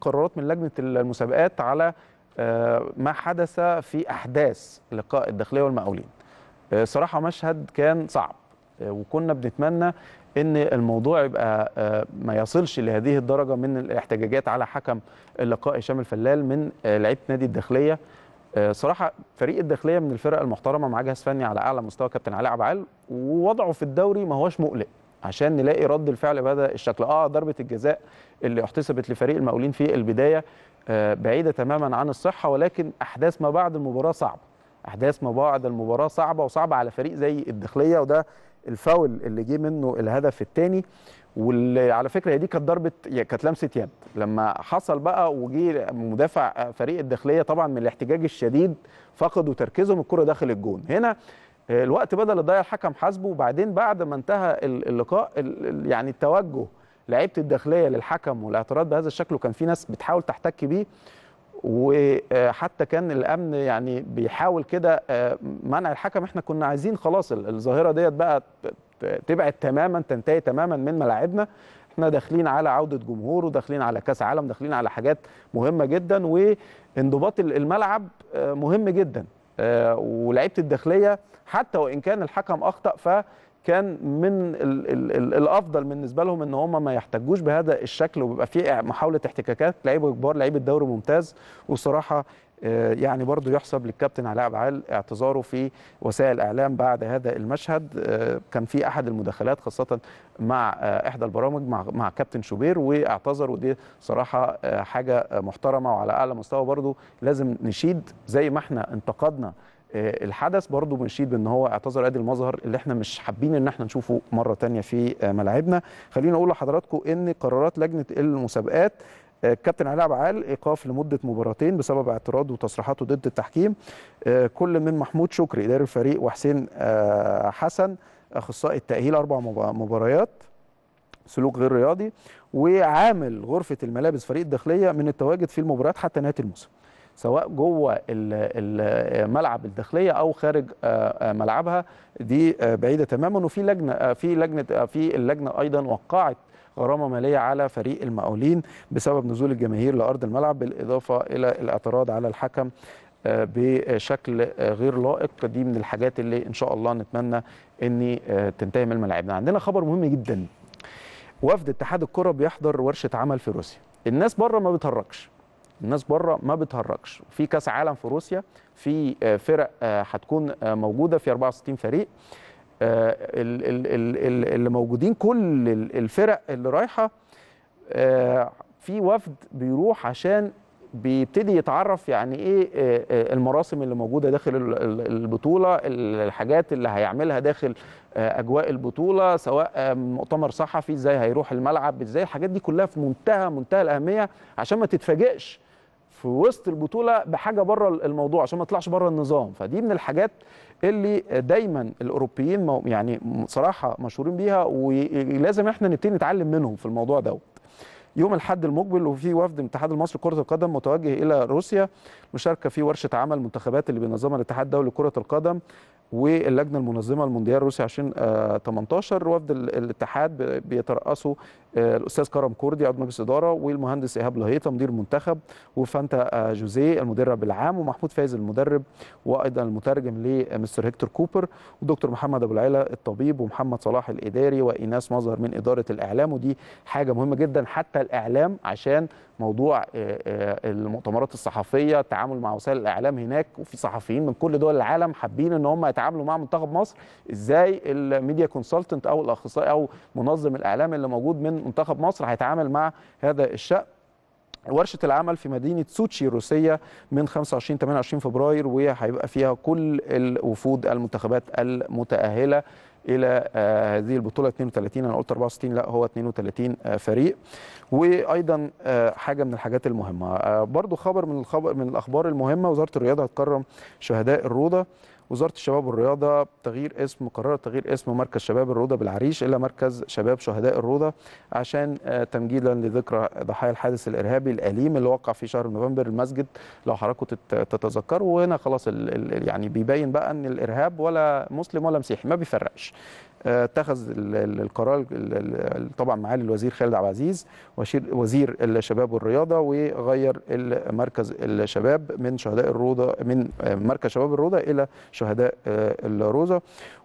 قرارات من لجنه المسابقات على آه، ما حدث في احداث لقاء الداخليه والمقاولين. آه، صراحه مشهد كان صعب آه، وكنا بنتمنى ان الموضوع يبقى ما يصلش لهذه الدرجه من الاحتجاجات على حكم اللقاء هشام الفلال من لعيبه نادي الداخليه. صراحه فريق الداخليه من الفرق المحترمه مع جهاز فني على اعلى مستوى كابتن علاء عبعال ووضعه في الدوري ما هوش مقلق. عشان نلاقي رد الفعل بهذا الشكل اه ضربه الجزاء اللي احتسبت لفريق المقاولين في البدايه آه، بعيده تماما عن الصحه ولكن احداث ما بعد المباراه صعبه احداث ما بعد المباراه صعبه وصعبه على فريق زي الداخليه وده الفاول اللي جه منه الهدف الثاني وعلى فكره هي دي كانت ضربه كانت لمسه يد لما حصل بقى وجي مدافع فريق الداخليه طبعا من الاحتجاج الشديد فقدوا تركيزهم الكره داخل الجون هنا الوقت بدل يضيع الحكم حاسبه وبعدين بعد ما انتهى اللقاء يعني التوجه لعيبه الداخليه للحكم والاعتراض بهذا الشكل وكان في ناس بتحاول تحتك بيه وحتى كان الامن يعني بيحاول كده آه، منع الحكم احنا كنا عايزين خلاص الظاهره ديت بقى تبعد تماما تنتهي تماما من ملاعبنا احنا داخلين على عوده جمهور وداخلين على كاس عالم داخلين على حاجات مهمه جدا وانضباط الملعب آه، مهم جدا آه، ولعيبه الداخليه حتى وان كان الحكم اخطا ف كان من الـ الـ الـ الافضل بالنسبه لهم ان هم ما يحتجوش بهذا الشكل وبيبقى في محاوله احتكاكات لعيبه كبار لعيبه دوري ممتاز وصراحه آه، يعني برضو يحسب للكابتن علاء عبعال اعتذاره في وسائل الاعلام بعد هذا المشهد آه، كان في احد المداخلات خاصه مع آه، احدى البرامج مع مع كابتن شوبير واعتذر ودي صراحه حاجه محترمه وعلى اعلى مستوى برضو لازم نشيد زي ما احنا انتقدنا آه، الحدث برضو بنشيد بان هو اعتذر ادي المظهر اللي احنا مش حابين ان احنا نشوفه مره تانية في آه، ملاعبنا خلينا اقول لحضراتكم ان قرارات لجنه المسابقات الكابتن آه، علاء عبعال ايقاف لمده مباراتين بسبب اعتراضه وتصريحاته ضد التحكيم كل من محمود شكري اداري الفريق وحسين حسن اخصائي التاهيل اربع مباريات سلوك غير رياضي وعامل غرفه الملابس فريق الداخليه من التواجد في المباريات حتى نهايه الموسم سواء جوه الملعب الداخليه او خارج آه، آه، ملعبها دي آه، بعيده تماما وفي لجنه في لجنه في اللجنه ايضا وقعت غرامه ماليه على فريق المقاولين بسبب نزول الجماهير لارض الملعب بالاضافه الى الاعتراض على الحكم بشكل غير لائق دي من الحاجات اللي ان شاء الله نتمنى ان تنتهي من ملاعبنا عندنا خبر مهم جدا وفد اتحاد الكره بيحضر ورشه عمل في روسيا الناس بره ما بتهرجش الناس بره ما بتهرجش في كاس عالم في روسيا في آه، فرق آه، هتكون آه، موجوده في 64 فريق اللي موجودين كل الفرق اللي رايحه في وفد بيروح عشان بيبتدي يتعرف يعني ايه المراسم اللي موجوده داخل البطوله الحاجات اللي هيعملها داخل اجواء البطوله سواء مؤتمر صحفي ازاي هيروح الملعب ازاي الحاجات دي كلها في منتهى منتهى الاهميه عشان ما تتفاجئش في وسط البطوله بحاجه بره الموضوع عشان ما يطلعش بره النظام فدي من الحاجات اللي دايما الاوروبيين يعني صراحه مشهورين بيها ولازم احنا نبتدي نتعلم منهم في الموضوع دوت يوم الاحد المقبل وفي وفد الاتحاد المصري لكره القدم متوجه الى روسيا مشاركه في ورشه عمل منتخبات اللي بينظمها الاتحاد الدولي لكره القدم واللجنه المنظمه للمونديال الروسي 2018 آه، وفد الاتحاد بيترأسه آه، الاستاذ كرم كردي عضو مجلس اداره والمهندس ايهاب لهيطه مدير منتخب وفانتا آه، جوزيه المدرب العام ومحمود فايز المدرب وايضا المترجم لمستر هيكتور كوبر ودكتور محمد ابو العيله الطبيب ومحمد صلاح الاداري وايناس مظهر من اداره الاعلام ودي حاجه مهمه جدا حتى الاعلام عشان موضوع آه، آه، المؤتمرات الصحفيه التعامل مع وسائل الاعلام هناك وفي صحفيين من كل دول العالم حابين ان هم يتعاملوا مع منتخب مصر ازاي الميديا كونسلتنت او الاخصائي او منظم الاعلام اللي موجود من منتخب مصر هيتعامل مع هذا الشأن ورشه العمل في مدينه سوتشي الروسيه من 25 28 فبراير وهيبقى فيها كل الوفود المنتخبات المتاهله الى آه، هذه البطوله 32 انا قلت 64 لا هو 32 آه، فريق وايضا آه، حاجه من الحاجات المهمه برضو خبر من الخبر من الاخبار المهمه وزاره الرياضه هتكرم شهداء الروضه وزاره الشباب والرياضه تغيير اسم قررت تغيير اسم مركز شباب الروضه بالعريش الى مركز شباب شهداء الروضه عشان آه، تمجيدا لذكرى ضحايا الحادث الارهابي الاليم اللي وقع في شهر نوفمبر المسجد لو حضراتكم تتذكروا وهنا خلاص يعني بيبين بقى ان الارهاب ولا مسلم ولا مسيحي ما بيفرقش آه، اتخذ القرار طبعا معالي الوزير خالد عبد العزيز وزير الشباب والرياضه وغير مركز الشباب من شهداء الروضه من مركز شباب الروضه الى شهداء آه، الروضه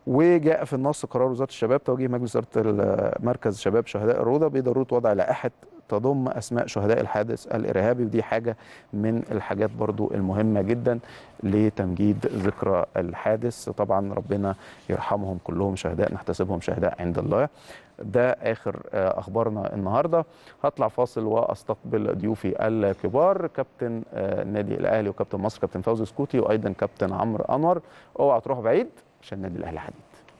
وجاء في النص قرار وزاره الشباب توجيه مجلس اداره مركز شباب شهداء الروضه بضروره وضع لائحه تضم اسماء شهداء الحادث الارهابي ودي حاجه من الحاجات برضو المهمه جدا لتمجيد ذكرى الحادث طبعا ربنا يرحمهم كلهم شهداء نحتسبهم شهداء عند الله ده اخر آه، اخبارنا النهارده هطلع فاصل واستقبل ضيوفي الكبار كابتن النادي آه، الاهلي وكابتن مصر كابتن فوزي سكوتي وايضا كابتن عمرو انور اوعى تروح بعيد عشان النادي الاهلي حديد